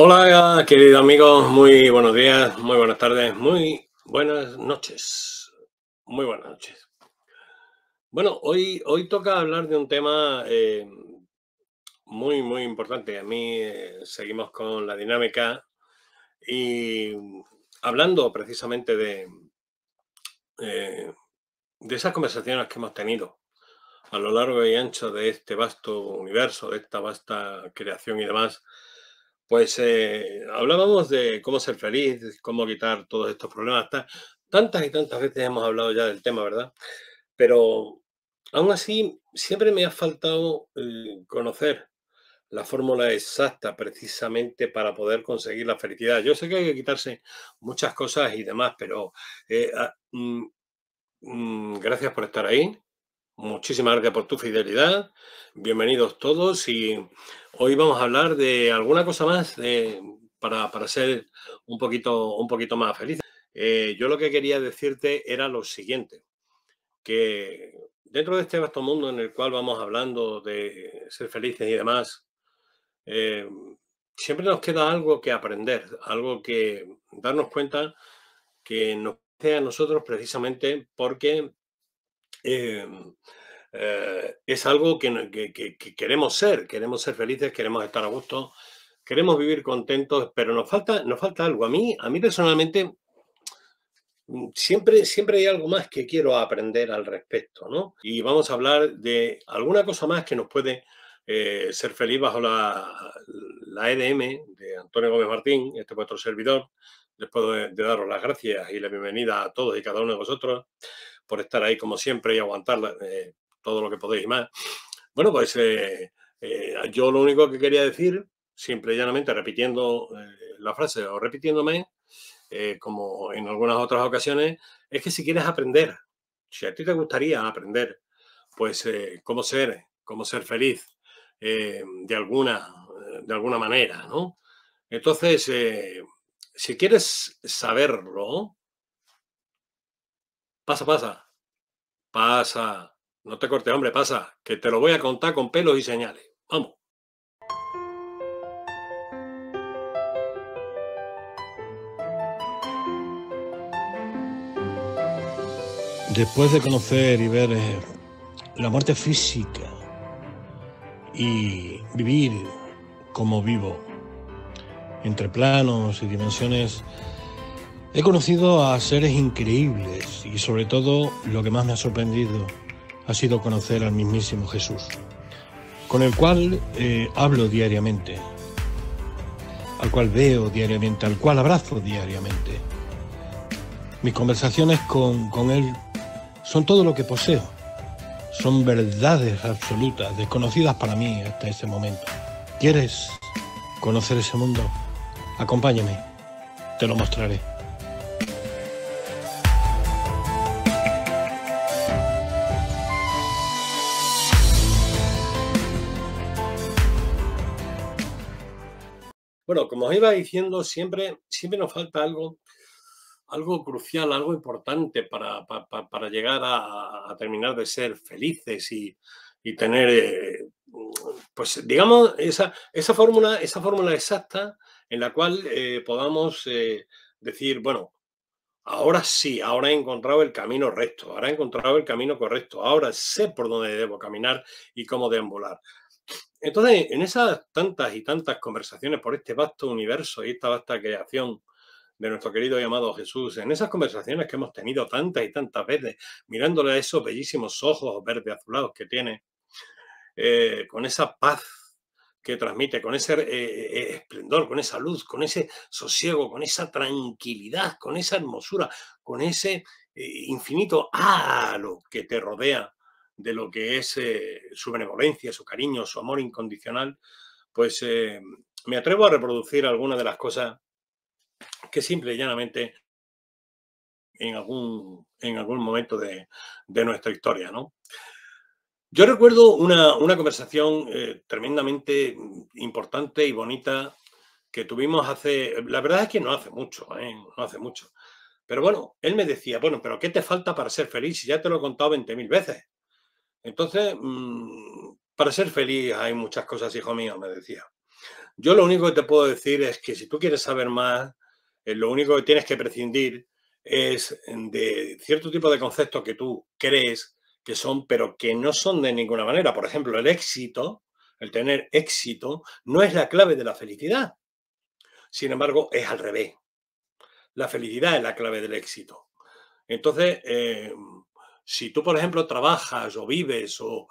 Hola, queridos amigos, muy buenos días, muy buenas tardes, muy buenas noches. Muy buenas noches. Bueno, hoy, hoy toca hablar de un tema eh, muy, muy importante. A mí eh, seguimos con la dinámica y hablando precisamente de, eh, de esas conversaciones que hemos tenido a lo largo y ancho de este vasto universo, de esta vasta creación y demás pues eh, hablábamos de cómo ser feliz, cómo quitar todos estos problemas. Tantas y tantas veces hemos hablado ya del tema, ¿verdad? Pero aún así, siempre me ha faltado eh, conocer la fórmula exacta precisamente para poder conseguir la felicidad. Yo sé que hay que quitarse muchas cosas y demás, pero eh, ah, mm, mm, gracias por estar ahí. Muchísimas gracias por tu fidelidad. Bienvenidos todos y Hoy vamos a hablar de alguna cosa más para, para, ser un poquito, un poquito más feliz. Eh, yo lo que quería decirte era lo siguiente, que dentro de este vasto mundo en el cual vamos hablando de ser felices y demás, eh, siempre nos queda algo que aprender, algo que darnos cuenta que nos sea a nosotros precisamente porque eh, eh, es algo que, queremos ser, queremos ser felices, queremos estar a gusto, queremos vivir contentos, pero nos falta, nos falta algo. A mí, a mí personalmente, mm, siempre, siempre hay algo más que quiero aprender al respecto, ¿no? Y vamos a hablar de alguna cosa más que nos puede eh, ser feliz bajo la, EDM de Antonio Gómez Martín, este vuestro servidor. Después eh, de, daros las gracias y la bienvenida a todos y cada uno de vosotros por estar ahí como siempre y aguantar todo lo que podéis más. Bueno, pues eh, eh, yo lo único que quería decir, siempre y llanamente repitiendo eh, la frase o repitiéndome, como en algunas otras ocasiones, es que si quieres aprender, si a ti te gustaría aprender, pues cómo ser, cómo ser feliz de, alguna, de alguna manera, ¿no? Entonces, si quieres saberlo, pasa, pasa, pasa no te cortes, hombre, pasa, que te lo voy a contar con pelos y señales. Vamos. Después de conocer y ver eh, la muerte física y vivir como vivo, entre planos y dimensiones, he conocido a seres increíbles y sobre todo lo que más me ha sorprendido, ha sido conocer al mismísimo Jesús, con el cual eh, hablo diariamente, al cual veo diariamente, al cual abrazo diariamente. Mis conversaciones con, con él son todo lo que poseo, son verdades absolutas, desconocidas para mí hasta ese momento. ¿Quieres conocer ese mundo? Acompáñame, te lo mostraré. como os iba diciendo, siempre, siempre nos falta algo, algo crucial, algo importante para, llegar a, terminar de ser felices y, tener, eh, pues digamos, esa, esa, fórmula, esa fórmula exacta en la cual eh, podamos eh, decir, bueno, ahora sí, ahora he encontrado el camino recto, ahora he encontrado el camino correcto, ahora sé por dónde debo caminar y cómo volar entonces, en esas tantas y tantas conversaciones por este vasto universo y esta vasta creación de nuestro querido y amado Jesús, en esas conversaciones que hemos tenido tantas y tantas veces, mirándole a esos bellísimos ojos verde azulados que tiene, eh, con esa paz que transmite, con ese eh, eh, esplendor, con esa luz, con ese sosiego, con esa tranquilidad, con esa hermosura, con ese infinito halo que te rodea de lo que es eh, su benevolencia, su cariño, su amor incondicional, pues eh, me atrevo a reproducir algunas de las cosas que simple y llanamente en algún, en algún momento de, nuestra historia, Yo recuerdo una, conversación eh, tremendamente importante y bonita que tuvimos hace, la verdad es que no hace mucho, no hace mucho. Pero bueno, él me decía, bueno, pero ¿qué te falta para ser feliz? Ya te lo he contado 20.000 veces. Entonces, mm, para ser feliz hay muchas cosas, hijo mío, me decía. Yo lo único que te puedo decir es que si tú quieres saber más, eh, lo único que tienes que prescindir es mm, de cierto tipo de conceptos que tú crees que son, pero que no son de ninguna manera. Por ejemplo, el éxito, el tener éxito, no es la clave de la felicidad. Sin embargo, es al revés. La felicidad es la clave del éxito. Entonces, eh, si tú, por ejemplo, trabajas o vives o,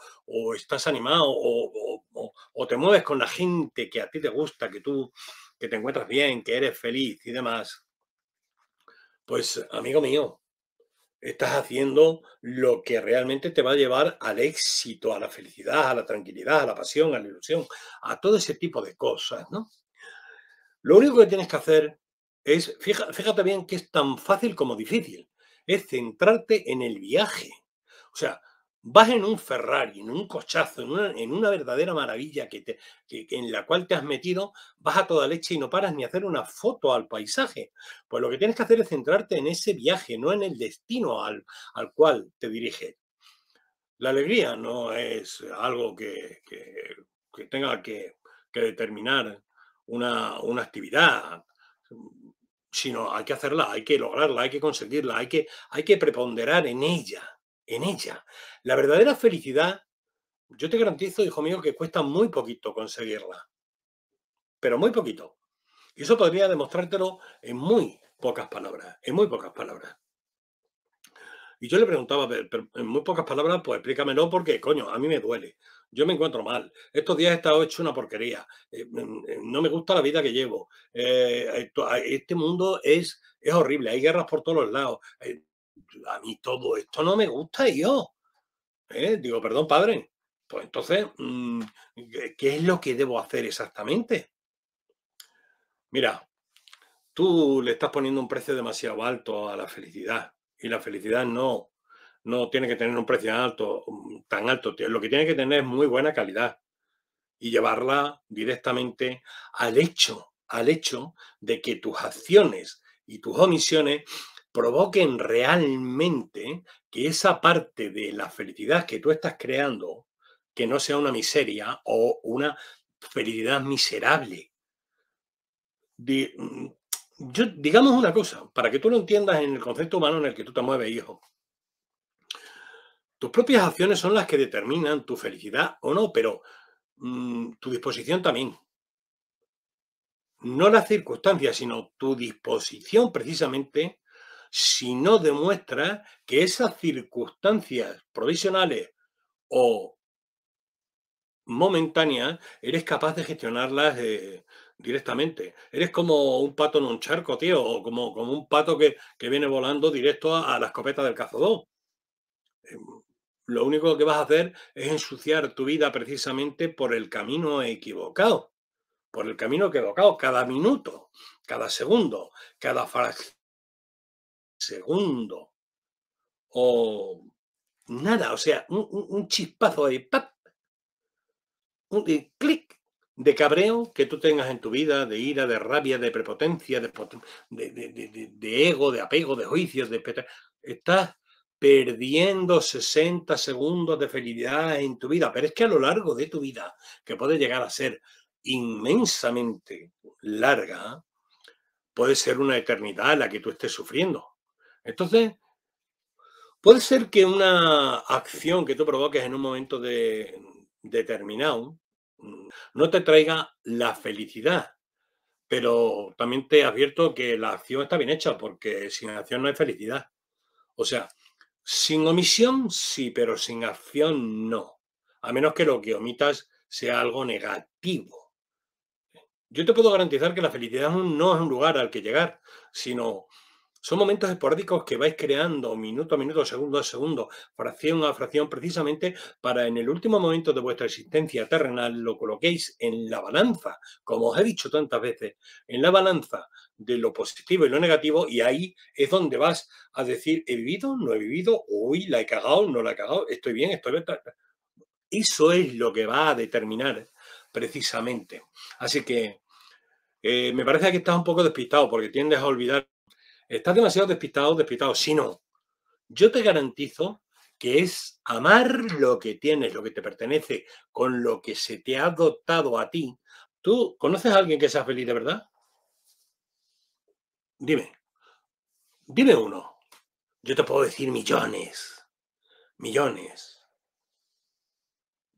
estás animado o, te mueves con la gente que a ti te gusta, que tú que te encuentras bien, que eres feliz y demás, pues amigo mío, estás haciendo lo que realmente te va a llevar al éxito, a la felicidad, a la tranquilidad, a la pasión, a la ilusión, a todo ese tipo de cosas, ¿no? Lo único que tienes que hacer es, fíjate bien que es tan fácil como difícil es centrarte en el viaje. O sea, vas en un Ferrari, en un cochazo, en una, verdadera maravilla que te, en la cual te has metido, vas a toda leche y no paras ni hacer una foto al paisaje. Pues lo que tienes que hacer es centrarte en ese viaje, no en el destino al, al cual te diriges. La alegría no es algo que, tenga que, determinar una, una actividad sino hay que hacerla, hay que lograrla, hay que conseguirla, hay que, hay que preponderar en ella, en ella. La verdadera felicidad, yo te garantizo, hijo mío, que cuesta muy poquito conseguirla, pero muy poquito. Y eso podría demostrártelo en muy pocas palabras, en muy pocas palabras. Y yo le preguntaba, en muy pocas palabras, pues explícamelo porque, coño, a mí me duele yo me encuentro mal. Estos días he estado hecho una porquería. Eh, mm, eh, no me gusta la vida que llevo. Eh, este mundo es, es horrible. Hay guerras por todos los lados. a mí todo esto no me gusta y yo. Digo, perdón, padre. Pues entonces, mm, ¿qué es lo que debo hacer exactamente? Mira, tú le estás poniendo un precio demasiado alto a la felicidad y la felicidad no, no tiene que tener un precio alto tan alto. Lo que tiene que tener es muy buena calidad y llevarla directamente al hecho, al hecho de que tus acciones y tus omisiones provoquen realmente que esa parte de la felicidad que tú estás creando, que no sea una miseria o una felicidad miserable. Mm, digamos una cosa, para que tú lo entiendas en el concepto humano en el que tú te mueves, hijo. Tus propias acciones son las que determinan tu felicidad o no, pero mm, tu disposición también. No las circunstancias, sino tu disposición precisamente, si no demuestras que esas circunstancias provisionales o momentáneas eres capaz de gestionarlas eh, directamente. Eres como un pato en un charco, tío, o como, como un pato que, viene volando directo a, a la escopeta del cazador em, lo único que vas a hacer es ensuciar tu vida precisamente por el camino equivocado, por el camino equivocado, cada minuto, cada segundo, cada fracción segundo o nada, o sea, un, chispazo de pap, un clic de cabreo que tú tengas en tu vida, de ira, de rabia, de prepotencia, de, de ego, de apego, de juicios, de... Estás perdiendo 60 segundos de felicidad en tu vida, pero es que a lo largo de tu vida, que puede llegar a ser inmensamente larga, puede ser una eternidad la que tú estés sufriendo. Entonces, puede ser que una acción que tú provoques en un momento determinado mm, no te traiga la felicidad, pero también te advierto que la acción está bien hecha, porque sin acción no hay felicidad. O sea, sin omisión, sí, pero sin acción, no. A menos que lo que omitas sea algo negativo. Yo te puedo garantizar que la felicidad no es un lugar al que llegar, sino son momentos esporádicos que vais creando minuto a minuto, segundo a segundo, fracción a fracción, precisamente para en el último momento de vuestra existencia terrenal lo coloquéis en la balanza, como os he dicho tantas veces, en la balanza de lo positivo y lo negativo, y ahí es donde vas a decir, he vivido, no he vivido, uy, la he cagado, no la he cagado, estoy bien, estoy bien. Eso es lo que va a determinar precisamente. Así que eh, me parece que estás un poco despistado porque tiendes a olvidar Estás demasiado despistado, despistado. Si no, yo te garantizo que es amar lo que tienes, lo que te pertenece, con lo que se te ha dotado a ti. ¿Tú conoces a alguien que sea feliz de verdad? Dime, dime uno. Yo te puedo decir millones, millones,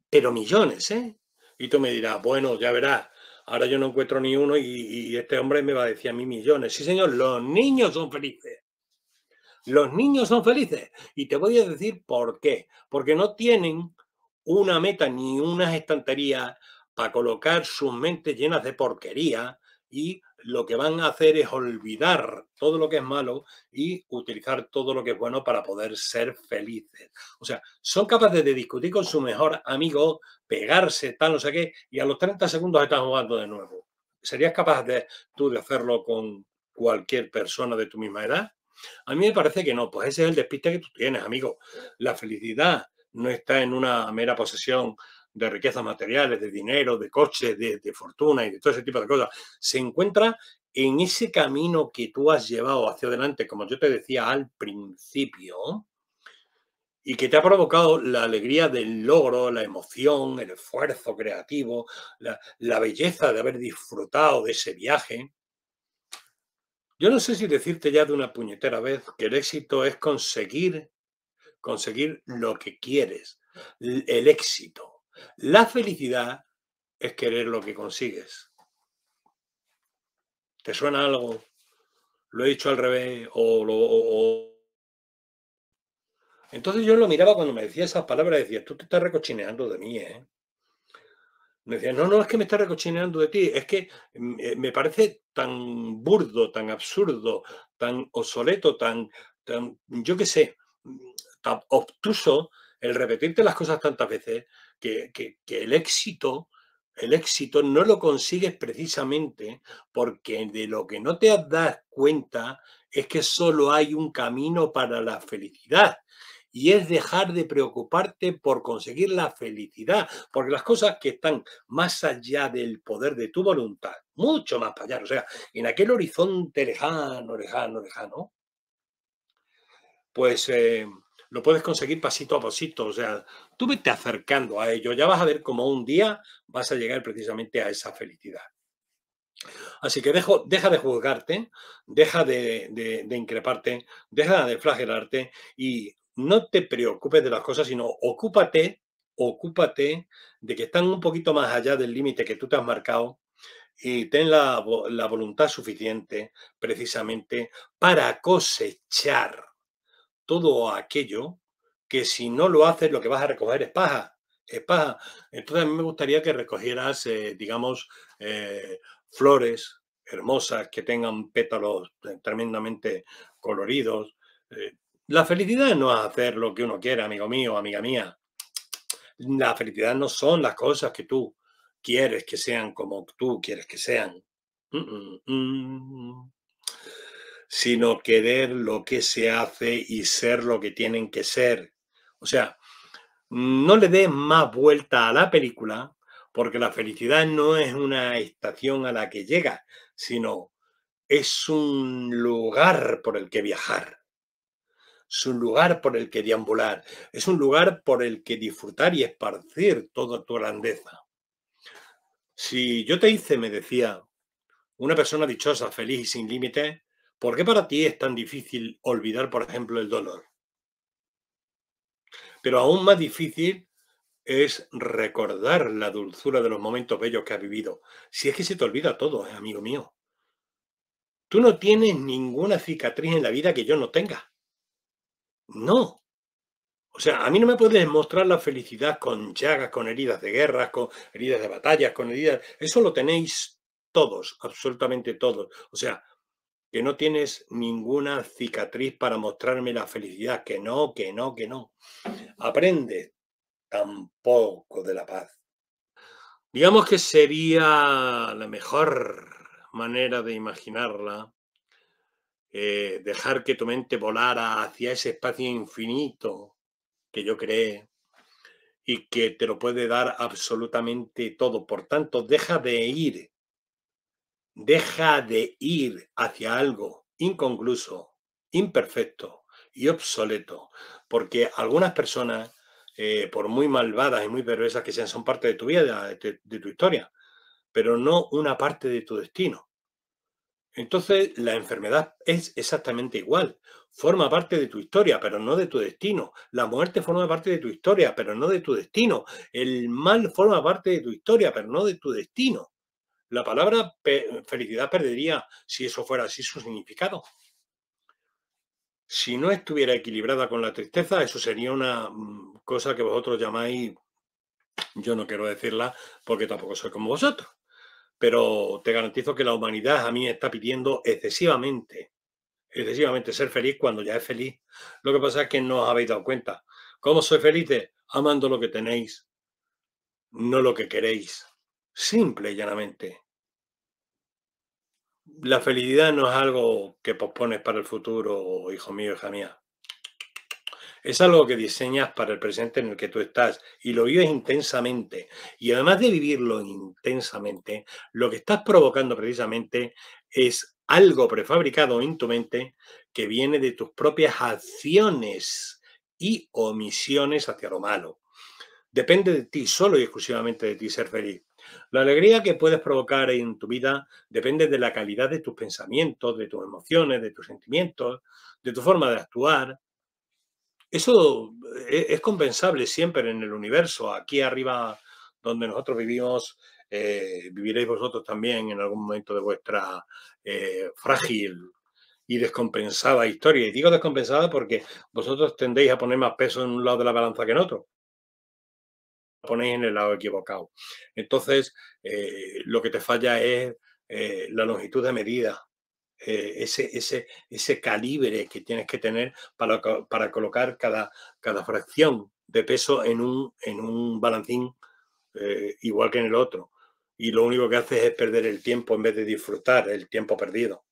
pero millones, ¿eh? Y tú me dirás, bueno, ya verás, Ahora yo no encuentro ni uno y, este hombre me va a decir a mí millones. Sí, señor, los niños son felices. Los niños son felices. Y te voy a decir por qué. Porque no tienen una meta ni unas estanterías para colocar sus mentes llenas de porquería y lo que van a hacer es olvidar todo lo que es malo y utilizar todo lo que es bueno para poder ser felices. O sea, son capaces de discutir con su mejor amigo, pegarse, tal, o sé qué, y a los 30 segundos están jugando de nuevo. ¿Serías capaz de, tú de hacerlo con cualquier persona de tu misma edad? A mí me parece que no, pues ese es el despiste que tú tienes, amigo. La felicidad no está en una mera posesión de riquezas materiales, de dinero, de coches, de, de fortuna y de todo ese tipo de cosas, se encuentra en ese camino que tú has llevado hacia adelante, como yo te decía al principio, y que te ha provocado la alegría del logro, la emoción, el esfuerzo creativo, la, la, belleza de haber disfrutado de ese viaje. Yo no sé si decirte ya de una puñetera vez que el éxito es conseguir, conseguir lo que quieres, el éxito. La felicidad es querer lo que consigues. ¿Te suena algo? Lo he dicho al revés o Entonces yo lo miraba cuando me decía esas palabras, decía, tú te estás recochineando de mí, ¿eh? Me decía, no, no, es que me estás recochineando de ti, es que mm, eh, me parece tan burdo, tan absurdo, tan obsoleto, tan, tan yo qué sé, mm, tan obtuso el repetirte las cosas tantas veces que, el éxito el éxito no lo consigues precisamente porque de lo que no te das cuenta es que solo hay un camino para la felicidad y es dejar de preocuparte por conseguir la felicidad, porque las cosas que están más allá del poder de tu voluntad, mucho más allá, o sea, en aquel horizonte lejano, lejano, lejano, pues... Eh, lo puedes conseguir pasito a pasito. O sea, tú vete acercando a ello. Ya vas a ver cómo un día vas a llegar precisamente a esa felicidad. Así que deja de juzgarte, deja de, de, increparte, deja de flagelarte y no te preocupes de las cosas, sino ocúpate, ocúpate de que están un poquito más allá del límite que tú te has marcado y ten la, la voluntad suficiente precisamente para cosechar todo aquello que si no lo haces lo que vas a recoger es paja. Es paja. Entonces a mí me gustaría que recogieras, eh, digamos, eh, flores hermosas que tengan pétalos eh, tremendamente coloridos. la felicidad no es hacer lo que uno quiera, amigo mío, amiga mía. La felicidad no son las cosas que tú quieres que sean como tú quieres que sean. Mm, mm, mm sino querer lo que se hace y ser lo que tienen que ser. O sea, no le des más vuelta a la película, porque la felicidad no es una estación a la que llega, sino es un lugar por el que viajar, es un lugar por el que deambular, es un lugar por el que disfrutar y esparcir toda tu grandeza. Si yo te hice, me decía, una persona dichosa, feliz y sin límites, ¿Por qué para ti es tan difícil olvidar, por ejemplo, el dolor? Pero aún más difícil es recordar la dulzura de los momentos bellos que has vivido. Si es que se te olvida todo, eh, amigo mío. Tú no tienes ninguna cicatriz en la vida que yo no tenga. No. O sea, a mí no me puedes mostrar la felicidad con llagas, con heridas de guerras, con heridas de batallas, con heridas... Eso lo tenéis todos, absolutamente todos. O sea, que no tienes ninguna cicatriz para mostrarme la felicidad, que no, que no, que no. Aprende tampoco de la paz. Digamos que sería la mejor manera de imaginarla, eh, dejar que tu mente volara hacia ese espacio infinito que yo creé y que te lo puede dar absolutamente todo. Por tanto, deja de ir deja de ir hacia algo inconcluso, imperfecto y obsoleto, porque algunas personas, eh, por muy malvadas y muy perversas que sean, son parte de tu vida, de tu historia, pero no una parte de tu destino. Entonces, la enfermedad es exactamente igual. Forma parte de tu historia, pero no de tu destino. La muerte forma parte de tu historia, pero no de tu destino. El mal forma parte de tu historia, pero no de tu destino. La palabra felicidad perdería, si eso fuera así, su significado. Si no estuviera equilibrada con la tristeza, eso sería una mm, cosa que vosotros llamáis, yo no quiero decirla porque tampoco soy como vosotros, pero te garantizo que la humanidad a mí está pidiendo excesivamente, excesivamente ser feliz cuando ya es feliz. Lo que pasa es que no os habéis dado cuenta. ¿Cómo soy feliz? Amando lo que tenéis, no lo que queréis simple y llanamente. La felicidad no es algo que pospones para el futuro, hijo mío, hija mía. Es algo que diseñas para el presente en el que tú estás y lo vives intensamente. Y además de vivirlo intensamente, lo que estás provocando precisamente es algo prefabricado en tu mente que viene de tus propias acciones y omisiones hacia lo malo. Depende de ti, solo y exclusivamente de ti ser feliz. La alegría que puedes provocar en tu vida depende de la calidad de tus pensamientos, de tus emociones, de tus sentimientos, de tu forma de actuar. Eso eh, es compensable siempre en el universo. Aquí arriba, donde nosotros vivimos, eh, viviréis vosotros también en algún momento de vuestra eh, frágil y descompensada historia. Y digo descompensada porque vosotros tendéis a poner más peso en un lado de la balanza que en otro ponéis en el lado equivocado. Entonces, eh, lo que te falla es eh, la longitud de medida, eh, ese, ese, ese calibre que tienes que tener para, para colocar cada, cada fracción de peso en un, en un balancín igual que en el otro. Y lo único que haces es perder el tiempo en vez de disfrutar el tiempo perdido.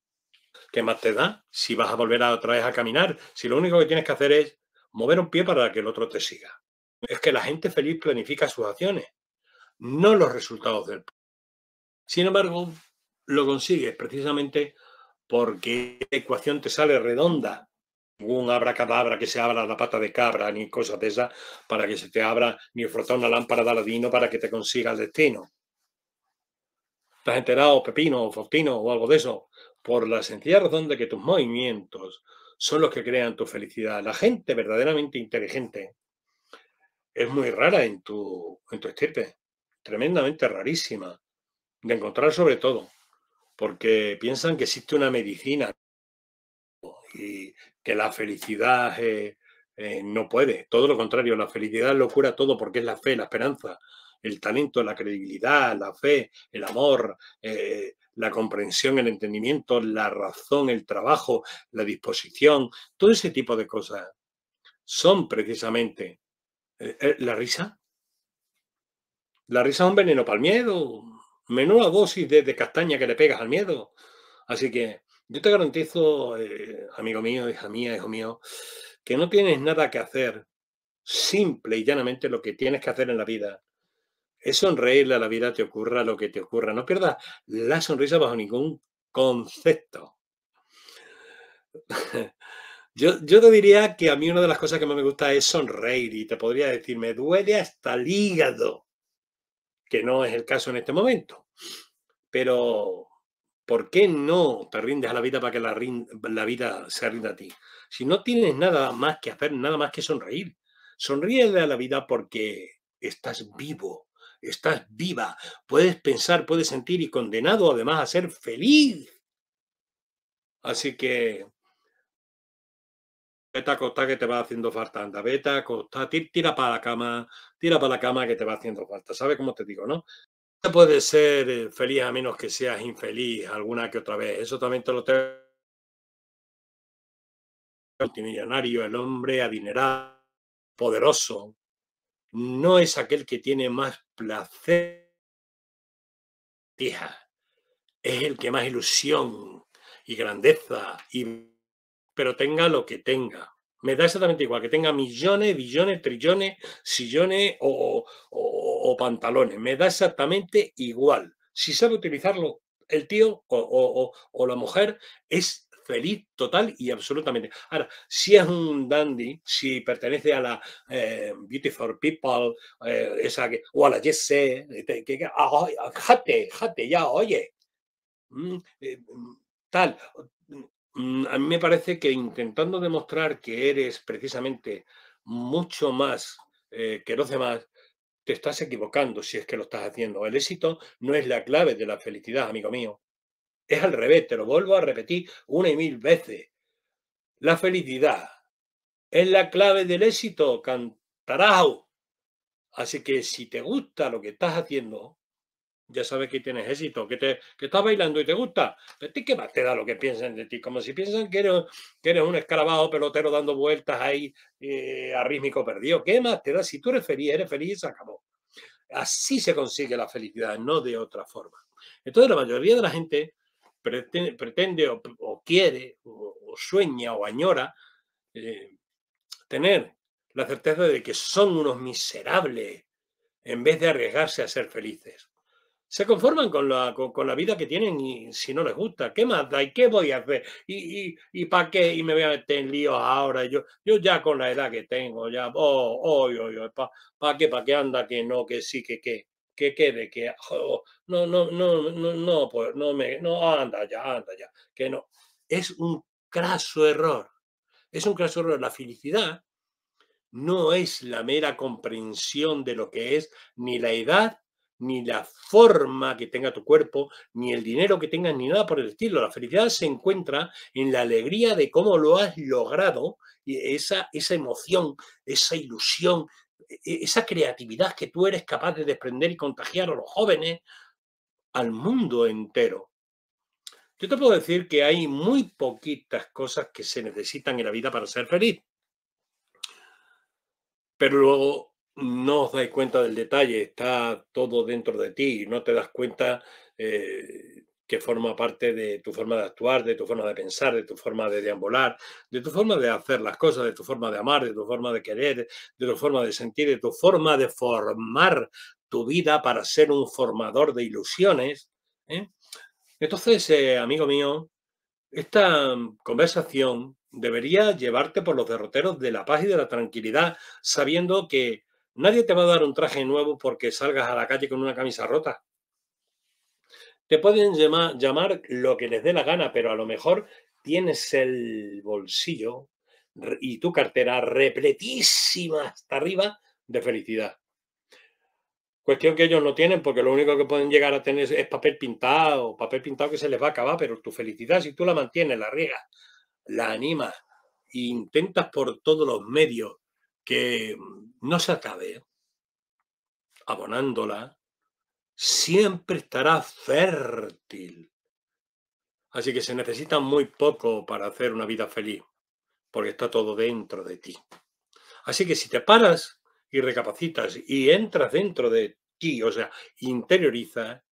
¿Qué más te da si vas a volver a, otra vez a caminar? Si lo único que tienes que hacer es mover un pie para que el otro te siga es que la gente feliz planifica sus acciones, no los resultados del. Sin embargo, lo consigues precisamente porque la ecuación te sale redonda, ningún abracadabra que se abra la pata de cabra ni cosas de esas para que se te abra ni frotar una lámpara de aladino para que te consiga el destino. ¿Estás enterado, Pepino o Faustino o algo de eso? Por la sencilla razón de que tus movimientos son los que crean tu felicidad. La gente verdaderamente inteligente es muy rara en tu, en tu estirpe, tremendamente rarísima de encontrar sobre todo, porque piensan que existe una medicina y que la felicidad eh, no puede, todo lo contrario, la felicidad lo cura todo porque es la fe, la esperanza, el talento, la credibilidad, la fe, el amor, eh, la comprensión, el entendimiento, la razón, el trabajo, la disposición, todo ese tipo de cosas son precisamente eh, eh, la risa. La risa es un veneno para el miedo. Menuda dosis de, castaña que le pegas al miedo. Así que yo te garantizo, eh, amigo mío, hija mía, hijo mío, que no tienes nada que hacer. Simple y llanamente lo que tienes que hacer en la vida es sonreírle a la vida, te ocurra lo que te ocurra. No pierdas la sonrisa bajo ningún concepto. Yo, te diría que a mí una de las cosas que más me gusta es sonreír y te podría decir, me duele hasta el hígado, que no es el caso en este momento. Pero, ¿por qué no te rindes a la vida para que la, la vida se rinda a ti? Si no tienes nada más que hacer, nada más que sonreír. Sonríe a la vida porque estás vivo, estás viva, puedes pensar, puedes sentir y condenado además a ser feliz. Así que Vete a acostar que te va haciendo falta, anda, vete a acostar, tira para la cama, tira para la cama que te va haciendo falta. ¿Sabes cómo te digo, no? No puedes ser eh, feliz a menos que seas infeliz alguna que otra vez. Eso también te lo tengo. Multimillonario, el hombre adinerado, poderoso, no es aquel que tiene más placer. Es el que más ilusión y grandeza y pero tenga lo que tenga. Me da exactamente igual que tenga millones, billones, trillones, sillones o, pantalones. Me da exactamente igual. Si sabe utilizarlo el tío o, la mujer, es feliz total y absolutamente. Ahora, si es un dandy, si pertenece a la eh, Beautiful People, eh, esa que, o a la Jesse, jate, jate, ya, oye, mm, eh, mm, tal, Mm, a mí me parece que intentando demostrar que eres precisamente mucho más eh, que los demás, te estás equivocando si es que lo estás haciendo. El éxito no es la clave de la felicidad, amigo mío. Es al revés, te lo vuelvo a repetir una y mil veces. La felicidad es la clave del éxito, cantarajo. Así que si te gusta lo que estás haciendo, ya sabes que tienes éxito, que, te, que estás bailando y te gusta. a pues, ti qué más te da lo que piensan de ti? Como si piensan que eres, que un escarabajo pelotero dando vueltas ahí eh, arrítmico perdido. ¿Qué más te da? Si tú eres feliz, eres feliz y se acabó. Así se consigue la felicidad, no de otra forma. Entonces la mayoría de la gente pretende, o, quiere o, sueña o añora eh, tener la certeza de que son unos miserables en vez de arriesgarse a ser felices. Se conforman con la, con, la, vida que tienen y si no les gusta, ¿qué más da? ¿Y qué voy a hacer? ¿Y, y, y para qué? Y me voy a meter en lío ahora. Yo, yo ya con la edad que tengo, ya, oh, oh, oh, oh ¿para pa qué? ¿Para qué anda? Que no, que sí, que qué, que quede, que, no, no, no, no, no, pues no me, no, anda ya, anda ya, que no. Es un craso error, es un craso error. La felicidad no es la mera comprensión de lo que es ni la edad ni la forma que tenga tu cuerpo, ni el dinero que tengas, ni nada por el estilo. La felicidad se encuentra en la alegría de cómo lo has logrado, y esa, esa emoción, esa ilusión, e-, esa creatividad que tú eres capaz de desprender y contagiar a los jóvenes, al mundo entero. Yo te puedo decir que hay muy poquitas cosas que se necesitan en la vida para ser feliz. Pero luego no os dais cuenta del detalle, está todo dentro de ti, no te das cuenta eh, que forma parte de tu forma de actuar, de tu forma de pensar, de tu forma de deambular, de tu forma de hacer las cosas, de tu forma de amar, de tu forma de querer, de tu forma de sentir, de tu forma de formar tu vida para ser un formador de ilusiones. ¿eh? Entonces, eh, amigo mío, esta conversación debería llevarte por los derroteros de la paz y de la tranquilidad, sabiendo que Nadie te va a dar un traje nuevo porque salgas a la calle con una camisa rota. Te pueden llamar, llamar lo que les dé la gana, pero a lo mejor tienes el bolsillo y tu cartera repletísima hasta arriba de felicidad. Cuestión que ellos no tienen porque lo único que pueden llegar a tener es papel pintado, papel pintado que se les va a acabar, pero tu felicidad, si tú la mantienes, la riegas, la animas, e intentas por todos los medios que no se acabe, abonándola, siempre estará fértil. Así que se necesita muy poco para hacer una vida feliz, porque está todo dentro de ti. Así que si te paras y recapacitas y entras dentro de ti, o sea, interioriza,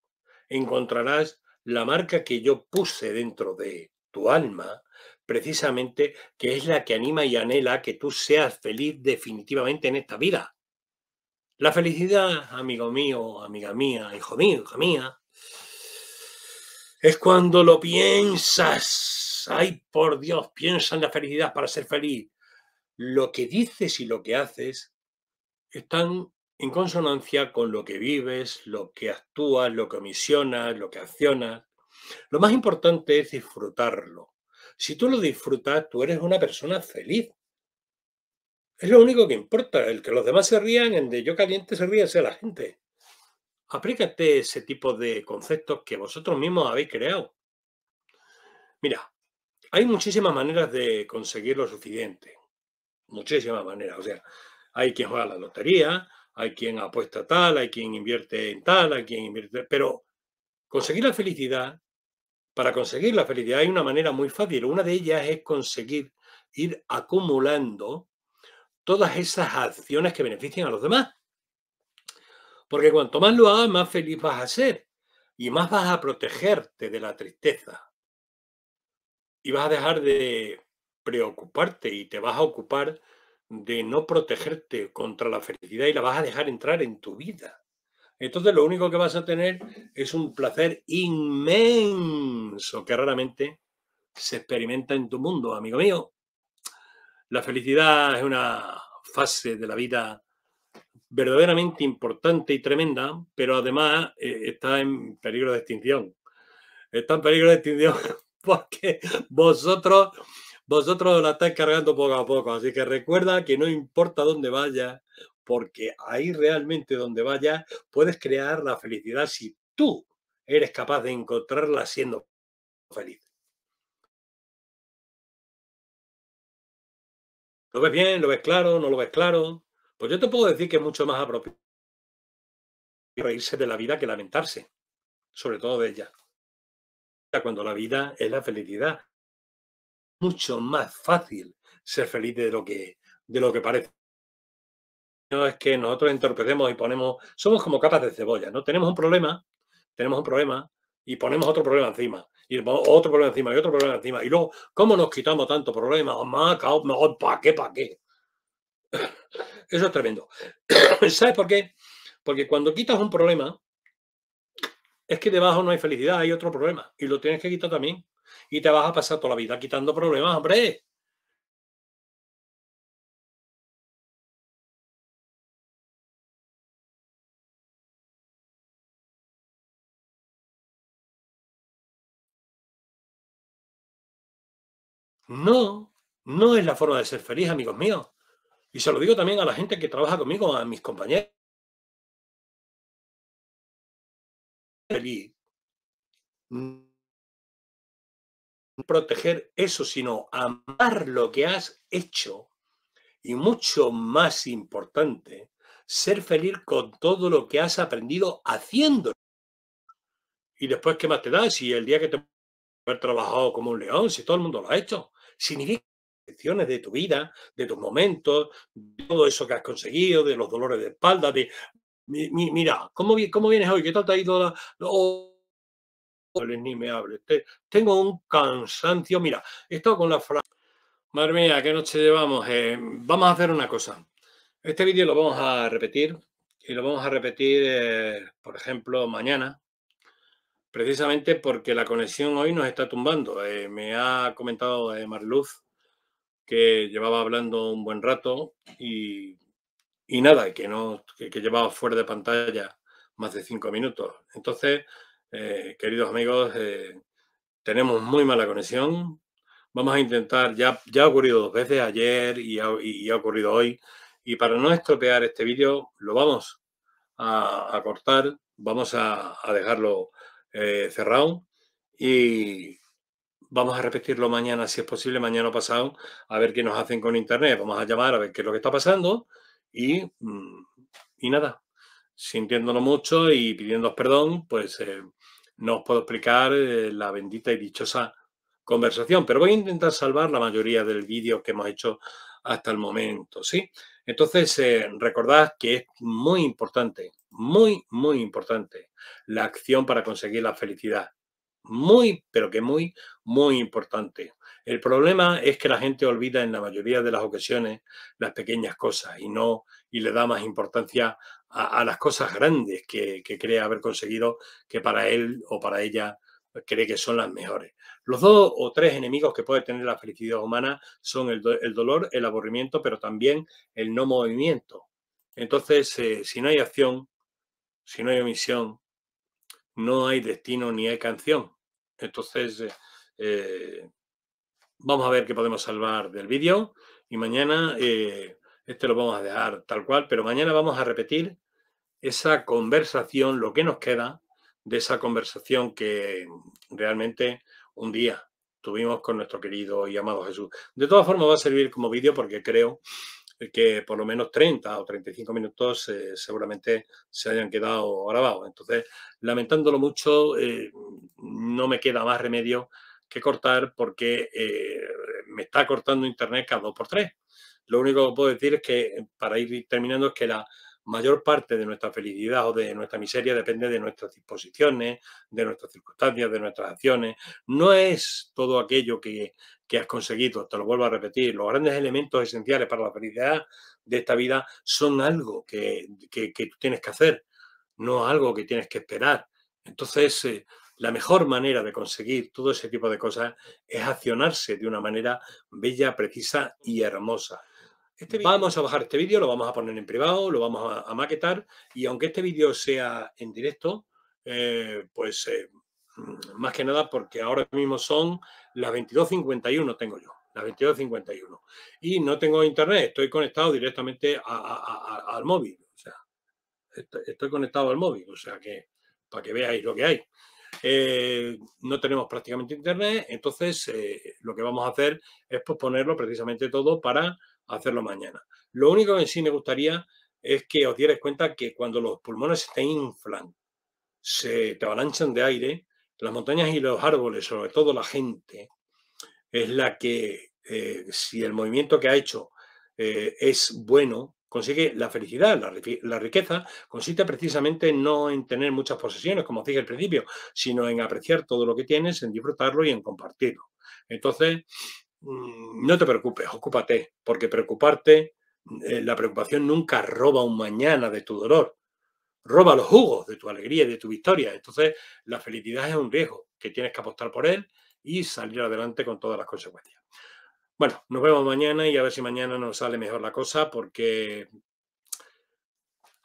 encontrarás la marca que yo puse dentro de tu alma precisamente que es la que anima y anhela que tú seas feliz definitivamente en esta vida. La felicidad, amigo mío, amiga mía, hijo mío, hija mía, es cuando lo piensas. Ay, por Dios, piensa en la felicidad para ser feliz. Lo que dices y lo que haces están en consonancia con lo que vives, lo que actúas, lo que omisionas, lo que accionas. Lo más importante es disfrutarlo. Si tú lo disfrutas, tú eres una persona feliz. Es lo único que importa. El que los demás se rían, el de yo caliente se ría, sea la gente. Aplícate ese tipo de conceptos que vosotros mismos habéis creado. Mira, hay muchísimas maneras de conseguir lo suficiente. Muchísimas maneras. O sea, hay quien juega la lotería, hay quien apuesta tal, hay quien invierte en tal, hay quien invierte. Pero conseguir la felicidad para conseguir la felicidad hay una manera muy fácil. Una de ellas es conseguir ir acumulando todas esas acciones que benefician a los demás. Porque cuanto más lo hagas, más feliz vas a ser y más vas a protegerte de la tristeza. Y vas a dejar de preocuparte y te vas a ocupar de no protegerte contra la felicidad y la vas a dejar entrar en tu vida. Entonces lo único que vas a tener es un placer inmenso que raramente se experimenta en tu mundo, amigo mío. La felicidad es una fase de la vida verdaderamente importante y tremenda, pero además eh, está en peligro de extinción. Está en peligro de extinción porque vosotros, vosotros la estáis cargando poco a poco. Así que recuerda que no importa dónde vayas porque ahí realmente donde vaya puedes crear la felicidad si tú eres capaz de encontrarla siendo feliz. ¿Lo ves bien? ¿Lo ves claro? ¿No lo ves claro? Pues yo te puedo decir que es mucho más apropiado reírse de la vida que lamentarse, sobre todo de ella. Cuando la vida es la felicidad. Mucho más fácil ser feliz de lo que, de lo que parece es que nosotros entorpecemos y ponemos, somos como capas de cebolla, ¿no? Tenemos un problema, tenemos un problema y ponemos otro problema encima, y otro problema encima, y otro problema encima, y luego, ¿cómo nos quitamos tanto problema? Oh, mejor, oh, oh, ¿para qué, para qué? Eso es tremendo. ¿Sabes por qué? Porque cuando quitas un problema, es que debajo no hay felicidad, hay otro problema, y lo tienes que quitar también, y te vas a pasar toda la vida quitando problemas, hombre. No, no es la forma de ser feliz, amigos míos. Y se lo digo también a la gente que trabaja conmigo, a mis compañeros. Feliz. Proteger eso, sino amar lo que has hecho. Y mucho más importante, ser feliz con todo lo que has aprendido haciéndolo. Y después, ¿qué más te da? Si el día que te haber trabajado como un león, si todo el mundo lo ha hecho significa de tu vida, de tus momentos, de todo eso que has conseguido, de los dolores de espalda, de mira, ¿cómo, cómo vienes hoy? ¿Qué tal te ha ido la.? Oh, ni me hables. tengo un cansancio. Mira, esto con la frase. Madre mía, qué noche llevamos. Eh, vamos a hacer una cosa. Este vídeo lo vamos a repetir y lo vamos a repetir, eh, por ejemplo, mañana precisamente porque la conexión hoy nos está tumbando. Eh, me ha comentado eh, Marluz que llevaba hablando un buen rato y, nada, que, no, que, llevaba fuera de pantalla más de cinco minutos. Entonces, eh, queridos amigos, tenemos muy mala conexión. Vamos a intentar, ya, ya ha ocurrido dos veces ayer y ha, ocurrido hoy. Y para no estropear este vídeo, lo vamos a, cortar, vamos a dejarlo eh, cerrado y vamos a repetirlo mañana, si es posible, mañana o pasado, a ver qué nos hacen con Internet. Vamos a llamar a ver qué es lo que está pasando y, mm, nada, sintiéndonos mucho y pidiendo perdón, pues eh, no os puedo explicar eh, la bendita y dichosa conversación, pero voy a intentar salvar la mayoría del vídeo que hemos hecho hasta el momento, ¿sí? Entonces, recordad que es muy importante, muy, muy importante la acción para conseguir la felicidad. Muy, pero que muy, muy importante. El problema es que la gente olvida en la mayoría de las ocasiones las pequeñas cosas y no, y le da más importancia a, las cosas grandes que, cree haber conseguido que para él o para ella pues, cree que son las mejores. Los dos o tres enemigos que puede tener la felicidad humana son el, dolor, el aburrimiento, pero también el no movimiento. Entonces, eh, si no hay acción, si no hay omisión, no hay destino ni hay canción. Entonces, eh, eh, vamos a ver qué podemos salvar del vídeo y mañana eh, este lo vamos a dejar tal cual, pero mañana vamos a repetir esa conversación, lo que nos queda de esa conversación que realmente un día tuvimos con nuestro querido y amado Jesús. De todas formas va a servir como vídeo porque creo eh, que por lo menos 30 o 35 minutos eh, seguramente se hayan quedado grabados. Entonces, lamentándolo mucho, eh, no me queda más remedio que cortar porque me está cortando internet cada dos por tres. Lo único que puedo decir es que, para ir terminando, es que la mayor parte de nuestra felicidad o de nuestra miseria depende de nuestras disposiciones, de nuestras circunstancias, de nuestras acciones. No es todo aquello que que has conseguido, te lo vuelvo a repetir, los grandes elementos esenciales para la felicidad de esta vida son algo que, tú tienes que hacer, no algo que tienes que esperar. Entonces, eh, la mejor manera de conseguir todo ese tipo de cosas es accionarse de una manera bella, precisa y hermosa. Este vamos a bajar este vídeo, lo vamos a poner en privado, lo vamos a, maquetar y aunque este vídeo sea en directo, eh, pues... Eh, más que nada porque ahora mismo son las 22.51 tengo yo, las 22.51. Y no tengo internet, estoy conectado directamente al móvil. O sea, estoy, conectado al móvil, o sea que para que veáis lo que hay. Eh, no tenemos prácticamente internet, entonces eh, lo que vamos a hacer es posponerlo precisamente todo para hacerlo mañana. Lo único que sí me gustaría es que os dierais cuenta que cuando los pulmones se te inflan, se te avalanchan de aire, las montañas y los árboles, sobre todo la gente, es la que, eh, si el movimiento que ha hecho eh, es bueno, consigue la felicidad, la, riqueza, consiste precisamente no en tener muchas posesiones, como dije al principio, sino en apreciar todo lo que tienes, en disfrutarlo y en compartirlo. Entonces, mm, no te preocupes, ocúpate, porque preocuparte, eh, la preocupación nunca roba un mañana de tu dolor, roba los jugos de tu alegría y de tu victoria. Entonces, la felicidad es un riesgo que tienes que apostar por él y salir adelante con todas las consecuencias. Bueno, nos vemos mañana y a ver si mañana nos sale mejor la cosa porque...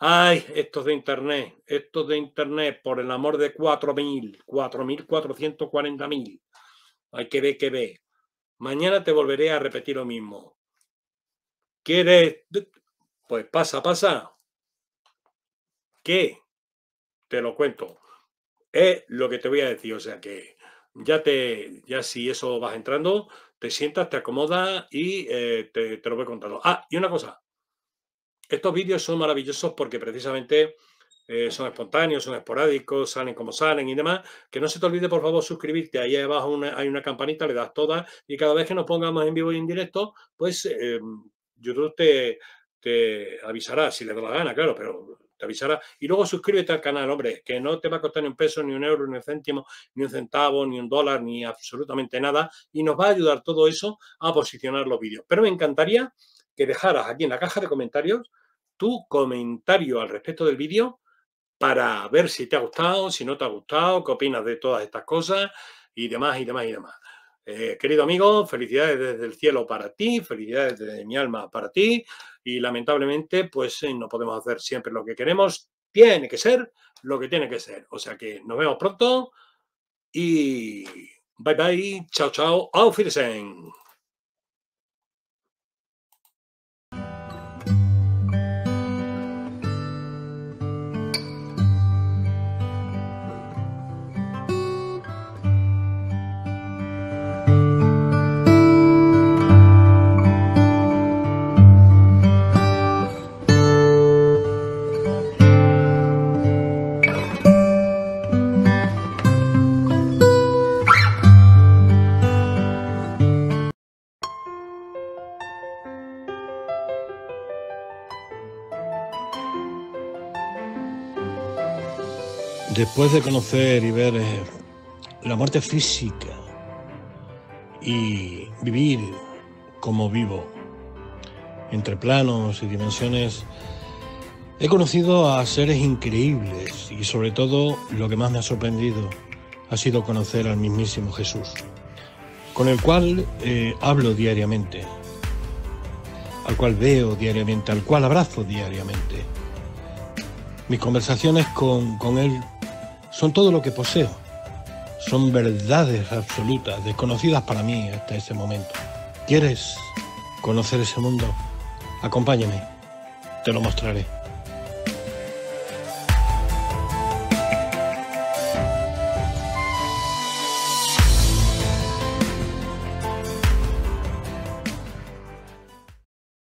Ay, estos de internet, estos de internet, por el amor de 4.000, 4.440.000. Hay que ver, que ve. Mañana te volveré a repetir lo mismo. ¿Quieres? Pues pasa, pasa. Te lo cuento. Es lo que te voy a decir. O sea que ya te, ya si eso vas entrando, te sientas, te acomodas y eh, te, lo voy contando. Ah, y una cosa. Estos vídeos son maravillosos porque precisamente eh, son espontáneos, son esporádicos, salen como salen y demás. Que no se te olvide, por favor, suscribirte. Ahí abajo hay una campanita, le das todas y cada vez que nos pongamos en vivo y en directo, pues em, YouTube te, te avisará si le da la gana, claro, pero te avisará. Y luego suscríbete al canal, hombre, que no te va a costar ni un peso, ni un euro, ni un céntimo, ni un centavo, ni un dólar, ni absolutamente nada. Y nos va a ayudar todo eso a posicionar los vídeos. Pero me encantaría que dejaras aquí en la caja de comentarios tu comentario al respecto del vídeo para ver si te ha gustado, si no te ha gustado, qué opinas de todas estas cosas y demás y demás y demás. Eh, querido amigo, felicidades desde el cielo para ti, felicidades desde mi alma para ti y lamentablemente pues eh, no podemos hacer siempre lo que queremos, tiene que ser lo que tiene que ser. O sea que nos vemos pronto y bye bye, chao chao, auf Wiedersehen. después de conocer y ver eh, la muerte física y vivir como vivo, entre planos y dimensiones, he conocido a seres increíbles y sobre todo lo que más me ha sorprendido ha sido conocer al mismísimo Jesús, con el cual eh, hablo diariamente, al cual veo diariamente, al cual abrazo diariamente. Mis conversaciones con, con él son todo lo que poseo. Son verdades absolutas, desconocidas para mí hasta ese momento. ¿Quieres conocer ese mundo? Acompáñame, te lo mostraré.